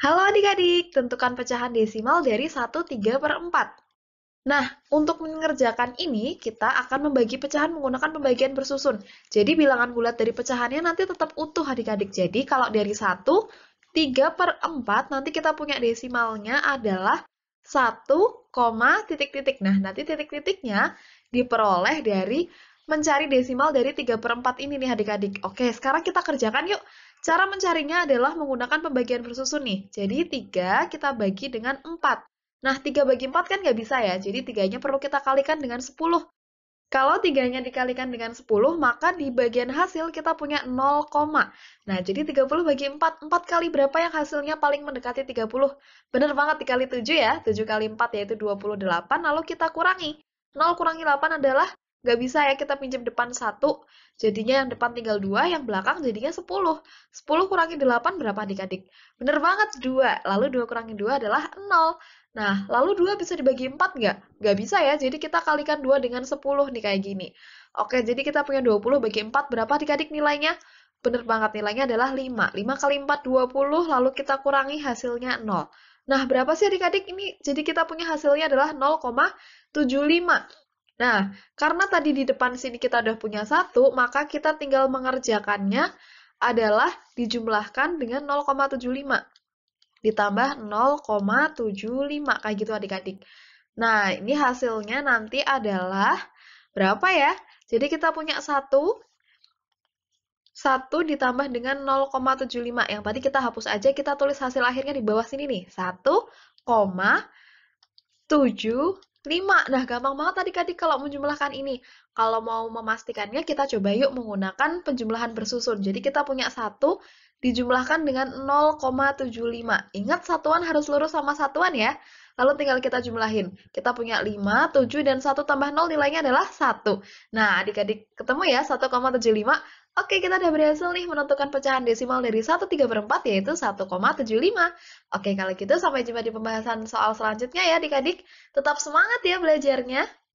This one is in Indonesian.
Halo adik-adik, tentukan pecahan desimal dari 1 3 per 4. Nah, untuk mengerjakan ini, kita akan membagi pecahan menggunakan pembagian bersusun. Jadi, bilangan bulat dari pecahannya nanti tetap utuh adik-adik. Jadi, kalau dari 1, 3 per 4, nanti kita punya desimalnya adalah 1, titik-titik. Nah, nanti titik-titiknya diperoleh dari mencari desimal dari 3 per 4 ini nih adik-adik. Oke, sekarang kita kerjakan yuk. Cara mencarinya adalah menggunakan pembagian bersusun nih. Jadi 3 kita bagi dengan 4. Nah, 3 bagi 4 kan nggak bisa ya, jadi 3-nya perlu kita kalikan dengan 10. Kalau 3-nya dikalikan dengan 10, maka di bagian hasil kita punya 0, nah jadi 30 bagi 4, 4 kali berapa yang hasilnya paling mendekati 30? Bener banget, dikali 7 ya, 7 kali 4 yaitu 28, lalu kita kurangi. 0 kurangi 8 adalah Gak bisa ya kita pinjam depan satu, jadinya yang depan tinggal dua, yang belakang jadinya 10. 10 kurangi 8 berapa adik-adik? Bener banget, 2. Lalu 2 kurangi 2 adalah 0. Nah, lalu 2 bisa dibagi 4 nggak? Nggak bisa ya, jadi kita kalikan 2 dengan 10 nih kayak gini. Oke, jadi kita punya 20 bagi 4, berapa adik-adik nilainya? Bener banget, nilainya adalah 5. 5 kali 4, 20, lalu kita kurangi hasilnya 0. Nah, berapa sih adik-adik ini? Jadi kita punya hasilnya adalah 0,75. Nah, karena tadi di depan sini kita udah punya satu, maka kita tinggal mengerjakannya adalah dijumlahkan dengan 0,75 ditambah 0,75 kayak gitu adik-adik. Nah, ini hasilnya nanti adalah berapa ya? Jadi kita punya satu satu ditambah dengan 0,75 yang tadi kita hapus aja kita tulis hasil akhirnya di bawah sini nih 1,75 5. Nah, gampang banget tadi tadi kalau menjumlahkan ini. Kalau mau memastikannya, kita coba yuk menggunakan penjumlahan bersusun. Jadi kita punya satu dijumlahkan dengan 0,75. Ingat, satuan harus lurus sama satuan ya. Lalu tinggal kita jumlahin. Kita punya 5, 7, dan 1 tambah 0 nilainya adalah 1. Nah, adik-adik ketemu ya, 1,75. Oke, kita udah berhasil nih menentukan pecahan desimal dari 1 3 4, yaitu 1,75. Oke, kalau gitu sampai jumpa di pembahasan soal selanjutnya ya adik-adik. Tetap semangat ya belajarnya.